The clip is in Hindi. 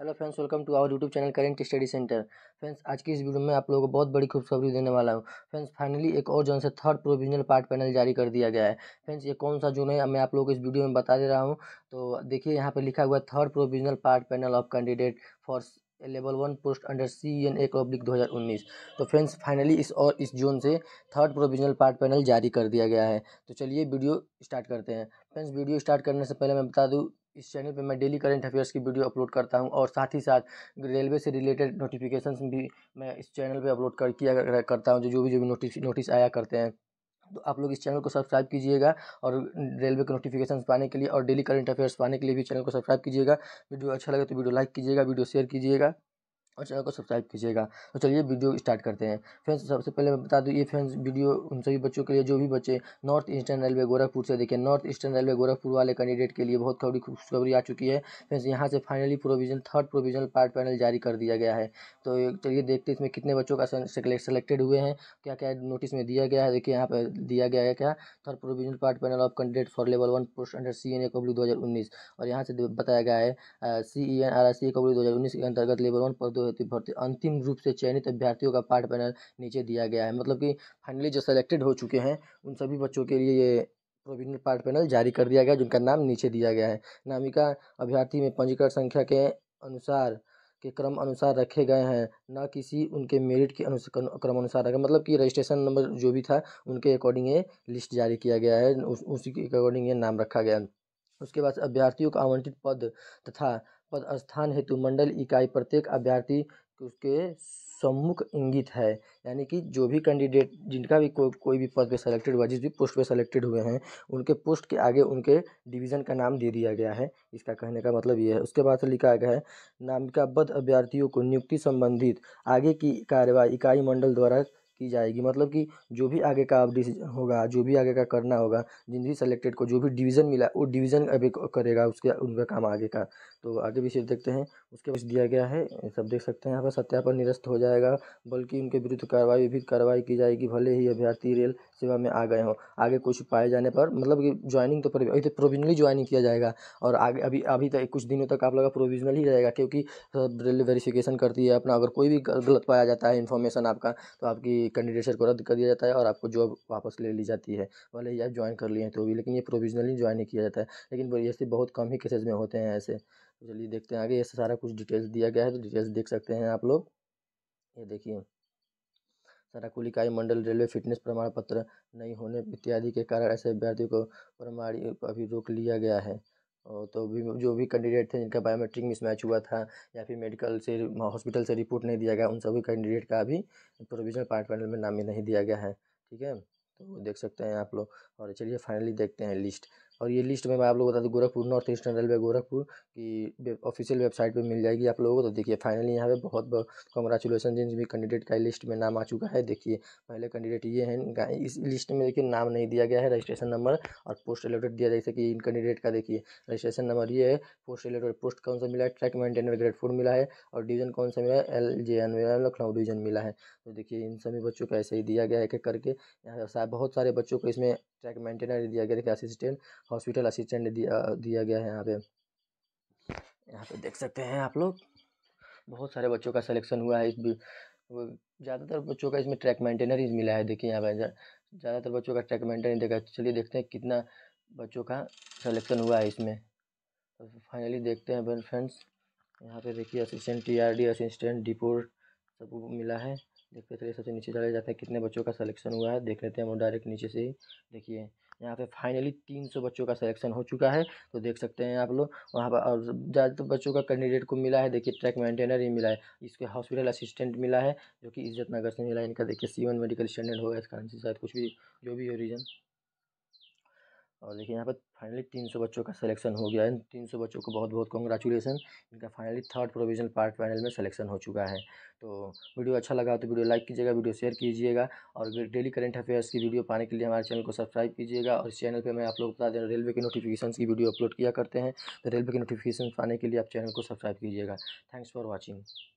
hello friends welcome to our YouTube channel current study centre friends आज की इस वीडियो में आप लोगों को बहुत बड़ी खुशखबरी देने वाला हूँ फ्रेंड्स फाइनली एक और जो है थर्ड प्रोविजनल पार्ट पैनल जारी कर दिया गया है फ्रेंड्स ये कौन सा जोन है मैं आप लोगों को इस वीडियो में बता दे रहा हूँ तो देखिए यहाँ पर लिखा हुआ है third provisional part panel of candidate for level one post under C N A public दो हज़ार उन्नीस तो फ्रेंड्स फाइनली इस और इस जोन से थर्ड प्रोविजनल पार्ट पैनल जारी कर दिया गया है तो चलिए वीडियो स्टार्ट करते हैं फ्रेंड्स वीडियो स्टार्ट करने से पहले मैं बता दूँ इस चैनल पे मैं डेली करंट अफेयर्स की वीडियो अपलोड करता हूँ और साथ ही साथ रेलवे से रिलेटेड नोटिफिकेशन भी मैं इस चैनल पे अपलोड कर किया करता हूँ जो जो भी जो भी नोटिस नोटिस आया करते हैं तो आप लोग इस चैनल को सब्सक्राइब कीजिएगा और रेलवे के नोटिफिकेशन पाने के लिए और डेली करंट अफेयर्स पाने के लिए भी चैनल को सब्सक्राइब कीजिएगा वीडियो अच्छा लगे तो वीडियो लाइक कीजिएगा वीडियो शेयर कीजिएगा और चैनल को सब्सक्राइब कीजिएगा तो चलिए वीडियो स्टार्ट करते हैं फ्रेंड्स सबसे पहले मैं बता दूं ये फ्रेंड्स वीडियो उन सभी बच्चों के लिए जो भी बच्चे नॉर्थ ईस्टर्न रेलवे गोरखपुर से देखिए नॉर्थ ईस्टर्न रेलवे गोरखपुर वाले कैंडिडेट के लिए बहुत खबरी खुशखबरी आ चुकी है फ्रेंड्स यहाँ से finally provision third provisional part panel जारी कर दिया गया है तो चलिए देखते इसमें कितने बच्चों का सेलेक्टेड हुए हैं क्या क्या नोटिस में दिया गया है देखिए यहाँ पर दिया गया है क्या third provisional part panel of candidate for level one post under C N A कब्लू दो और यहाँ से बताया गया है सी ई एन आर आई सी कब्लू दो के अंतर्गत लेवल वन पर दो होती भर्ती अंतिम रूप से चयनित अभ्यर्थियों का पार्ट पैनल नीचे दिया गया है मतलब कि फाइनली जो सेलेक्टेड हो चुके हैं उन सभी बच्चों के लिए ये प्रोविजनल पार्ट पैनल जारी कर दिया गया जिनका नाम नीचे दिया गया है नामिका अभ्यर्थी में पंजीकरण संख्या के अनुसार के क्रम अनुसार रखे गए हैं ना किसी उनके मेरिट के अनुसार क्रम अनुसार रखे मतलब कि रजिस्ट्रेशन नंबर जो भी था उनके अकॉर्डिंग ये लिस्ट जारी किया गया है उस, उसी के अकॉर्डिंग ये नाम रखा गया उसके बाद अभ्यर्थियों को आवंटित पद तथा पद स्थान हेतु मंडल इकाई प्रत्येक अभ्यर्थी उसके सम्मुख इंगित है यानी कि जो भी कैंडिडेट जिनका भी को, कोई भी पद पे सेलेक्टेड हुआ जिस भी पोस्ट पे सेलेक्टेड हुए हैं उनके पोस्ट के आगे उनके डिवीज़न का नाम दे दिया गया है इसका कहने का मतलब ये है उसके बाद से लिखा गया है नामिकाबद्ध अभ्यर्थियों को नियुक्ति संबंधित आगे की कार्यवाही इकाई मंडल द्वारा की जाएगी मतलब कि जो भी आगे का अब डिसीजन होगा जो भी आगे का करना होगा जिन भी सेलेक्टेड को जो भी डिवीज़न मिला वो डिवीज़न अभी करेगा उसके उनका काम आगे का तो आगे भी सिर्फ देखते हैं उसके पास दिया गया है सब देख सकते हैं यहाँ पर सत्यापन निरस्त हो जाएगा बल्कि उनके विरुद्ध कार्रवाई विभिन्न कार्रवाई की जाएगी भले ही अभ्यर्थी रेल सेवा में आ गए हों आगे कुछ पाए जाने पर मतलब कि ज्वाइनिंग तो अभी तो प्रोविजनली ज्वाइनिंग किया जाएगा और आगे अभी अभी तक कुछ दिनों तक आप लोग प्रोविजनल ही रहेगा क्योंकि रेलवे वेरिफिकेशन करती है अपना अगर कोई भी गलत पाया जाता है इन्फॉर्मेशन आपका तो आपकी आपकी को रद्द कर दिया जाता है और आपको जॉब वापस ले ली जाती है भले ही आप ज्वाइन कर लिए तो भी लेकिन ये प्रोविजनली ज्वाइन नहीं किया जाता है लेकिन ऐसे बहुत कम ही केसेज में होते हैं ऐसे तो चलिए देखते हैं आगे ऐसे सारा कुछ डिटेल्स दिया गया है तो डिटेल्स देख सकते हैं आप लोग ये देखिए सराकुल इकाई मंडल रेलवे फिटनेस प्रमाण पत्र नहीं होने इत्यादि के कारण ऐसे अभ्यर्थियों को प्रमाणी अभी रोक लिया गया है तो भी जो भी कैंडिडेट थे जिनका बायोमेट्रिक मिसमैच हुआ था या फिर मेडिकल से हॉस्पिटल से रिपोर्ट नहीं दिया गया उन सभी कैंडिडेट का अभी प्रोविजनल पार्ट पैनल में नाम ही नहीं दिया गया है ठीक है तो देख सकते हैं आप लोग और चलिए फाइनली देखते हैं लिस्ट और ये लिस्ट में मैं आप लोग बता दूँ Gorakhpur north eastern railway Gorakhpur की ऑफिशियल वेबसाइट पे मिल जाएगी आप लोगों को तो देखिए फाइनली यहाँ पे बहुत बहुत कॉन्ग्रेचुलेसन जिन भी कैंडिडेट का लिस्ट में नाम आ चुका है देखिए पहले कैंडिडेट ये हैं इस लिस्ट में देखिए नाम नहीं दिया गया है रजिस्ट्रेशन नंबर और पोस्ट रिलेटेड दिया जैसे कि इन कैंडिडेट का देखिए रजिस्ट्रेशन नंबर ये है पोस्ट रिलेटेड पोस्ट कौन सा मिला है ट्रैक मेंटेनर ग्रेड फोर मिला है और डिवीजन कौन सा मिला है एल जे एन मिला है लखनऊ डिवीजन मिला है तो देखिए इन सभी बच्चों को ऐसे ही दिया गया है एक करके यहाँ बहुत सारे बच्चों को इसमें ट्रैक मेंटेनर दिया गया देखिए असिस्टेंट हॉस्पिटल असिस्टेंट दिया दिया गया है यहाँ पे यहाँ पे देख सकते हैं आप लोग बहुत सारे बच्चों का सिलेक्शन हुआ है इस ज़्यादातर बच्चों का इसमें ट्रैक मेंटेनर ही मिला है देखिए यहाँ पे ज़्यादातर बच्चों का ट्रैक मेंटेनर देखा तो चलिए देखते हैं कितना बच्चों का सलेक्शन हुआ है इसमें तो फाइनली देखते हैं फ्रेंड्स यहाँ पे देखिए assistant T R D assistant deport सबको मिला है देखते चलिए तो सबसे नीचे चले जाते हैं कितने बच्चों का सिलेक्शन हुआ है देख लेते हैं हम डायरेक्ट नीचे से ही देखिए यहाँ पे फाइनली तीन सौ बच्चों का सिलेक्शन हो चुका है तो देख सकते हैं आप लोग वहाँ पर और ज़्यादातर बच्चों का कैंडिडेट को मिला है देखिए ट्रैक मेंटेनर ही मिला है इसके हॉस्पिटल असिस्टेंट मिला है जो कि इज्जत नगर से मिला है इनका देखिए सीवन मेडिकल स्टैंडर्ड होगा से शायद कुछ भी जो भी हो रीज़न और देखिए यहाँ पर फाइनली तीन सौ बच्चों का सिलेक्शन हो गया है तीन सौ बच्चों को बहुत बहुत कॉन्ग्रेचुलेसन इनका finally third provisional part final में सिलेक्शन हो चुका है तो वीडियो अच्छा लगा तो वीडियो लाइक कीजिएगा वीडियो शेयर कीजिएगा और डेली करंट अफेयर्स की वीडियो पाने के लिए हमारे चैनल को सब्सक्राइब कीजिएगा और इस चैनल पर मैं आप लोग बता दें रेलवे की नोटिफिकेशन की वीडियो अपलोड किया करते हैं तो रेलवे की नोटिफिकेशन पाने के लिए आप चैनल को सब्सक्राइब कीजिएगा थैंक्स फॉर वॉचिंग